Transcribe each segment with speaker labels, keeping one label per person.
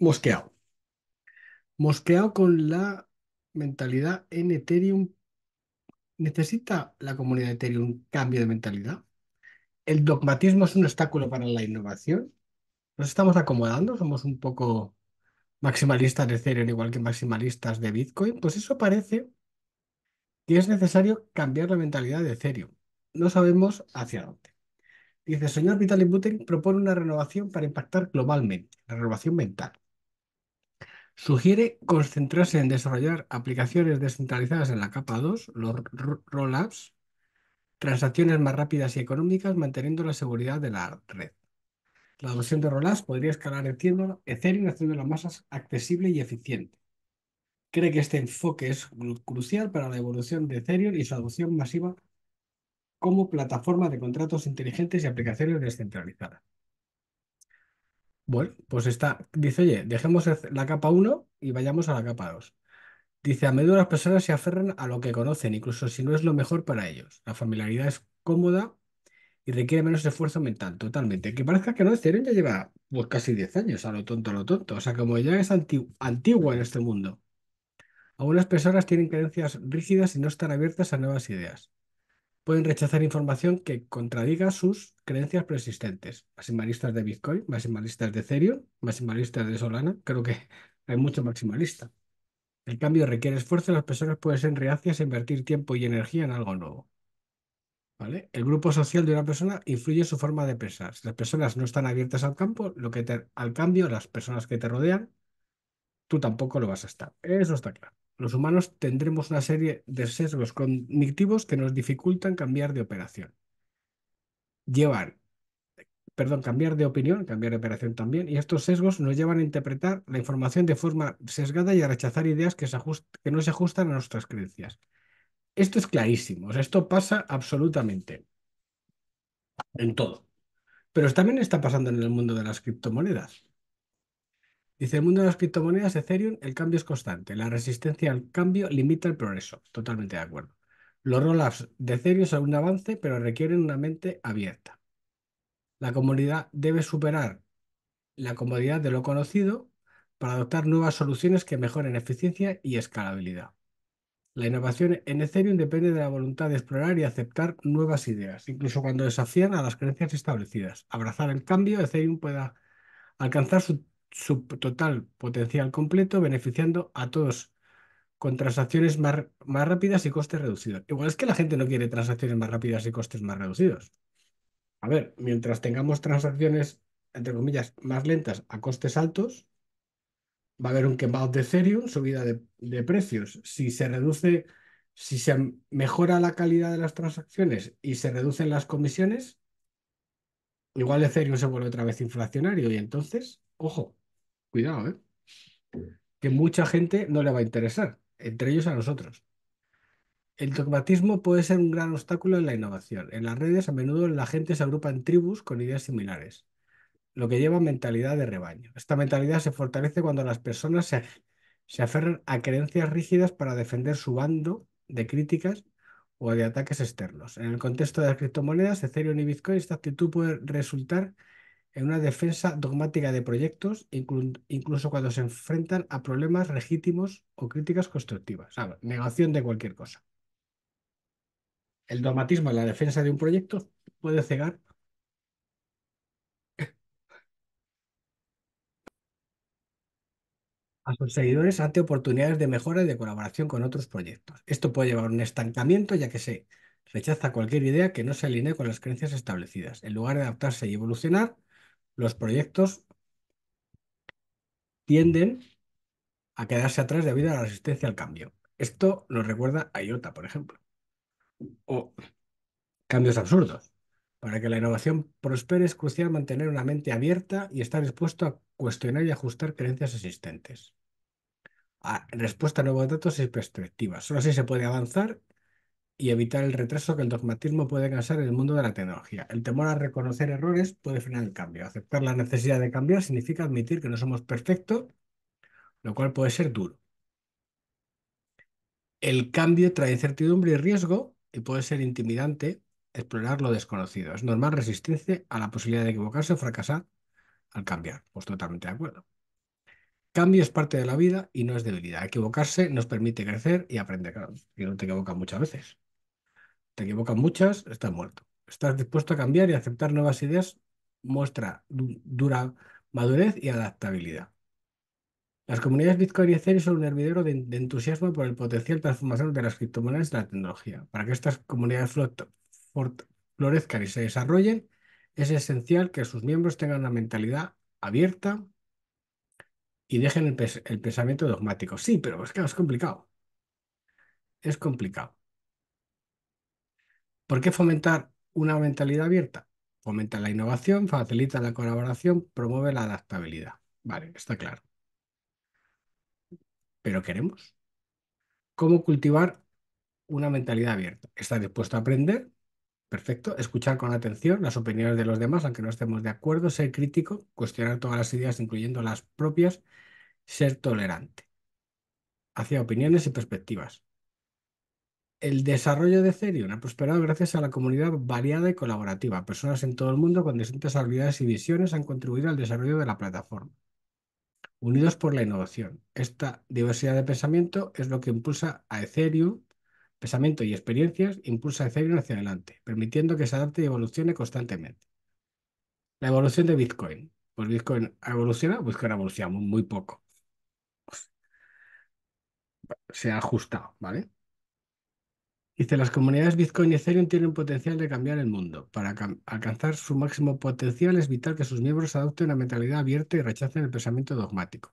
Speaker 1: mosqueado. Mosqueado con la mentalidad en Ethereum. ¿Necesita la comunidad de Ethereum un cambio de mentalidad? ¿El dogmatismo es un obstáculo para la innovación? ¿Nos estamos acomodando? ¿Somos un poco maximalistas de Ethereum igual que maximalistas de Bitcoin? Pues eso parece que es necesario cambiar la mentalidad de Ethereum. No sabemos hacia dónde. Dice, señor Vitalik Buterin propone una renovación para impactar globalmente, la renovación mental. Sugiere concentrarse en desarrollar aplicaciones descentralizadas en la capa 2, los rollups, transacciones más rápidas y económicas, manteniendo la seguridad de la red. La adopción de rollups podría escalar Ethereum haciéndola más accesible y eficiente. Cree que este enfoque es crucial para la evolución de Ethereum y su adopción masiva como plataforma de contratos inteligentes y aplicaciones descentralizadas. Bueno, pues está, dice, oye, dejemos la capa 1 y vayamos a la capa 2. Dice, a menudo las personas se aferran a lo que conocen, incluso si no es lo mejor para ellos. La familiaridad es cómoda y requiere menos esfuerzo mental, totalmente. Que parezca que no, cierto, ya lleva pues, casi 10 años, a lo tonto, a lo tonto. O sea, como ya es antigua en este mundo. Algunas personas tienen creencias rígidas y no están abiertas a nuevas ideas pueden rechazar información que contradiga sus creencias persistentes. Maximalistas de Bitcoin, maximalistas de Ethereum, maximalistas de Solana, creo que hay mucho maximalista. El cambio requiere esfuerzo y las personas pueden ser reacias a invertir tiempo y energía en algo nuevo. ¿Vale? El grupo social de una persona influye en su forma de pensar. Si las personas no están abiertas al campo, lo que te, al cambio, las personas que te rodean, tú tampoco lo vas a estar. Eso está claro los humanos tendremos una serie de sesgos cognitivos que nos dificultan cambiar de operación. Llevar, perdón, cambiar de opinión, cambiar de operación también, y estos sesgos nos llevan a interpretar la información de forma sesgada y a rechazar ideas que, que no se ajustan a nuestras creencias. Esto es clarísimo, esto pasa absolutamente en todo. Pero también está pasando en el mundo de las criptomonedas. Dice, el mundo de las criptomonedas Ethereum, el cambio es constante. La resistencia al cambio limita el progreso. Totalmente de acuerdo. Los roll-ups de Ethereum son un avance, pero requieren una mente abierta. La comunidad debe superar la comodidad de lo conocido para adoptar nuevas soluciones que mejoren eficiencia y escalabilidad. La innovación en Ethereum depende de la voluntad de explorar y aceptar nuevas ideas, incluso cuando desafían a las creencias establecidas. Abrazar el cambio, Ethereum pueda alcanzar su su total potencial completo, beneficiando a todos con transacciones más, rápidas y costes reducidos. Igual es que la gente no quiere transacciones más rápidas y costes más reducidos. A ver, mientras tengamos transacciones, entre comillas, más lentas a costes altos, va a haber un quemado de Ethereum, subida de, de precios. Si se reduce, si se mejora la calidad de las transacciones y se reducen las comisiones, igual Ethereum se vuelve otra vez inflacionario y entonces, ojo, Cuidado, ¿eh? Que mucha gente no le va a interesar, entre ellos a nosotros. El dogmatismo puede ser un gran obstáculo en la innovación. En las redes a menudo la gente se agrupa en tribus con ideas similares, lo que lleva a mentalidad de rebaño. Esta mentalidad se fortalece cuando las personas se, se aferran a creencias rígidas para defender su bando de críticas o de ataques externos. En el contexto de las criptomonedas, Ethereum y Bitcoin, esta actitud puede resultar en una defensa dogmática de proyectos, incluso cuando se enfrentan a problemas legítimos o críticas constructivas. negación de cualquier cosa. El dogmatismo en la defensa de un proyecto puede cegar. a sus seguidores ante oportunidades de mejora y de colaboración con otros proyectos. Esto puede llevar a un estancamiento ya que se rechaza cualquier idea que no se alinee con las creencias establecidas. En lugar de adaptarse y evolucionar, los proyectos tienden a quedarse atrás debido a la resistencia al cambio. Esto nos recuerda a IOTA, por ejemplo. O cambios absurdos. Para que la innovación prospere es crucial mantener una mente abierta y estar dispuesto a cuestionar y ajustar creencias existentes. A respuesta a nuevos datos y perspectivas. Solo así se puede avanzar y evitar el retraso que el dogmatismo puede causar en el mundo de la tecnología. El temor a reconocer errores puede frenar el cambio. Aceptar la necesidad de cambiar significa admitir que no somos perfectos, lo cual puede ser duro. El cambio trae incertidumbre y riesgo y puede ser intimidante explorar lo desconocido. Es normal resistirse a la posibilidad de equivocarse o fracasar al cambiar. Pues totalmente de acuerdo. Cambio es parte de la vida y no es debilidad. Equivocarse nos permite crecer y aprender. y no te equivocas muchas veces te equivocan muchas, estás muerto. Estás dispuesto a cambiar y aceptar nuevas ideas, muestra dura madurez y adaptabilidad. Las comunidades Bitcoin y Ethereum son un hervidero de, entusiasmo por el potencial transformación de las criptomonedas y la tecnología. Para que estas comunidades florezcan y se desarrollen, es esencial que sus miembros tengan una mentalidad abierta y dejen el, el pensamiento dogmático. Sí, pero es que es complicado. Es complicado. ¿Por qué fomentar una mentalidad abierta? Fomenta la innovación, facilita la colaboración, promueve la adaptabilidad. Vale, está claro. Pero queremos. ¿Cómo cultivar una mentalidad abierta? ¿Estás dispuesto a aprender? Perfecto. Escuchar con atención las opiniones de los demás, aunque no estemos de acuerdo. Ser crítico, cuestionar todas las ideas, incluyendo las propias. Ser tolerante hacia opiniones y perspectivas. El desarrollo de Ethereum ha prosperado gracias a la comunidad variada y colaborativa. Personas en todo el mundo con distintas habilidades y visiones han contribuido al desarrollo de la plataforma, unidos por la innovación. Esta diversidad de pensamiento es lo que impulsa a Ethereum, pensamiento y experiencias, impulsa a Ethereum hacia adelante, permitiendo que se adapte y evolucione constantemente. La evolución de Bitcoin. Pues Bitcoin ha evolucionado, Bitcoin ha evolucionado muy, muy poco. Se ha ajustado, ¿vale? Dice, las comunidades Bitcoin y Ethereum tienen potencial de cambiar el mundo. Para alcanzar su máximo potencial es vital que sus miembros adopten una mentalidad abierta y rechacen el pensamiento dogmático.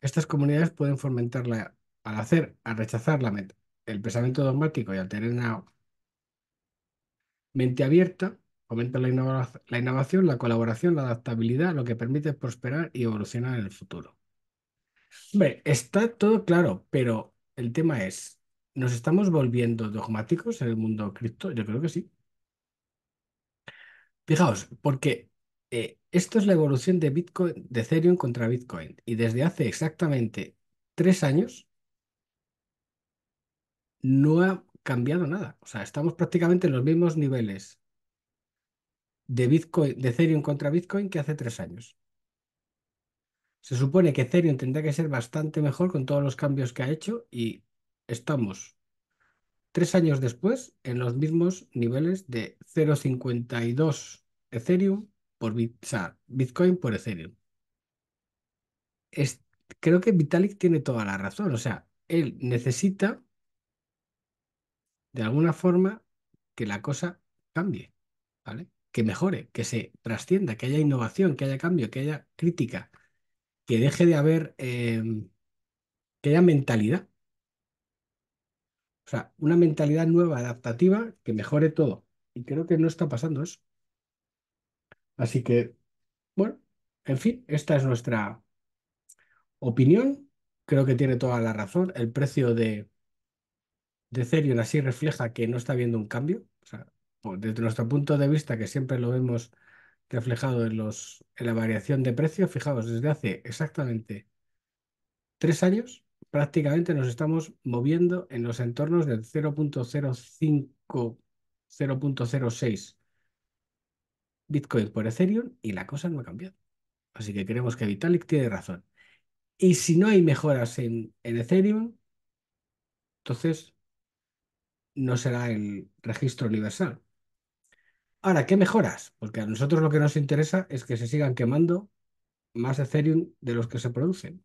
Speaker 1: Estas comunidades pueden fomentar al hacer, al rechazar la el pensamiento dogmático y al tener una mente abierta, fomentan la, la innovación, la colaboración, la adaptabilidad, lo que permite prosperar y evolucionar en el futuro. está todo claro, pero el tema es, ¿Nos estamos volviendo dogmáticos en el mundo cripto? Yo creo que sí. Fijaos, porque eh, esto es la evolución de Bitcoin, de Ethereum contra Bitcoin. Y desde hace exactamente tres años no ha cambiado nada. O sea, estamos prácticamente en los mismos niveles de Bitcoin, de Ethereum contra Bitcoin que hace tres años. Se supone que Ethereum tendrá que ser bastante mejor con todos los cambios que ha hecho y estamos tres años después en los mismos niveles de 0,52 Ethereum por Bitcoin por Ethereum. creo que Vitalik tiene toda la razón. O sea, él necesita de alguna forma que la cosa cambie, ¿vale? Que mejore, que se trascienda, que haya innovación, que haya cambio, que haya crítica, que deje de haber, em, que haya mentalidad o sea, una mentalidad nueva, adaptativa, que mejore todo. Y creo que no está pasando eso. Así que, bueno, en fin, esta es nuestra opinión. Creo que tiene toda la razón. El precio de, de Ethereum así refleja que no está habiendo un cambio. O sea, desde nuestro punto de vista, que siempre lo vemos reflejado en, los, en la variación de precio, fijaos, desde hace exactamente tres años prácticamente nos estamos moviendo en los entornos del 0.05, 0.06 Bitcoin por Ethereum y la cosa no ha cambiado. Así que creemos que Vitalik tiene razón. Y si no hay mejoras en, en Ethereum, entonces no será el registro universal. Ahora, ¿qué mejoras? Porque a nosotros lo que nos interesa es que se sigan quemando más Ethereum de los que se producen.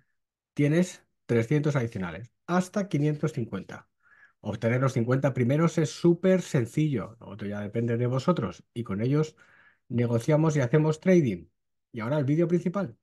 Speaker 1: tienes 300 adicionales, hasta 550. Obtener los 50 primeros es súper sencillo, lo otro ya depende de vosotros y con ellos negociamos y hacemos trading. Y ahora el vídeo principal.